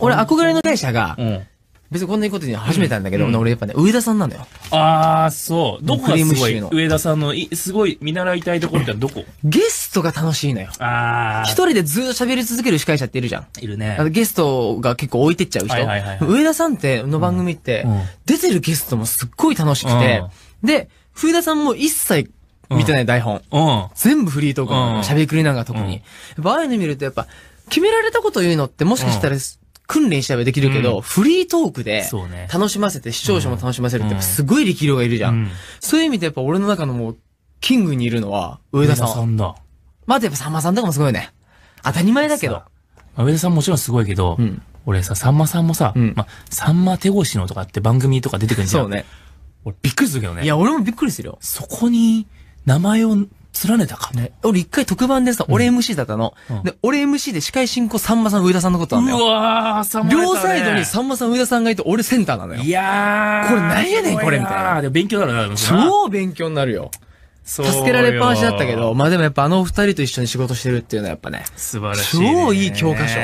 俺憧れの会社が、うん別にこんなことに始めたんだけど、うん、俺やっぱね、上田さんなのよ。ああ、そう。どこがすごい上田さんのい、すごい見習いたいところってどこゲストが楽しいのよ。ああ。一人でずっと喋り続ける司会者っているじゃん。いるね。ゲストが結構置いてっちゃう人。はいはいはい、はい、上田さんって、の番組って、うん、出てるゲストもすっごい楽しくて、うん、で、上田さんも一切見てない台本。うん、全部フリートークの。喋、りくりなんか特に。やっぱああいうの見るとやっぱ、決められたこと言うのってもしかしたら、訓練したらできるけど、うん、フリートークで、楽しませて、ね、視聴者も楽しませるって、すごい力量がいるじゃ、うん。そういう意味でやっぱ俺の中のもう、キングにいるのは、上田さん。上田さんだ。まあ、やっぱさんまさんとかもすごいね。当たり前だけど。まあ、上田さんもちろんすごいけど、うん、俺さ、さんまさんもさ、うん、まあ、さんま手越しのとかって番組とか出てくるんじゃん。そうね。俺びっくりするけどね。いや、俺もびっくりするよ。そこに、名前を連ねたか。ね。俺一回特番でさ、俺 MC だったの。で、俺 MC で司会進行さんまさん、上田さんのことなんだよ。うわー、さんま両サイドにさんまさん、上田さんがいて、俺センターなのよ。いやー。これなんやねん、これ、みたいな。でも勉強になるな、超勉強になるよ。助けられっぱなしだったけど、まあでもやっぱあの二人と一緒に仕事してるっていうのはやっぱね。素晴らしい、ね。超いい教科書。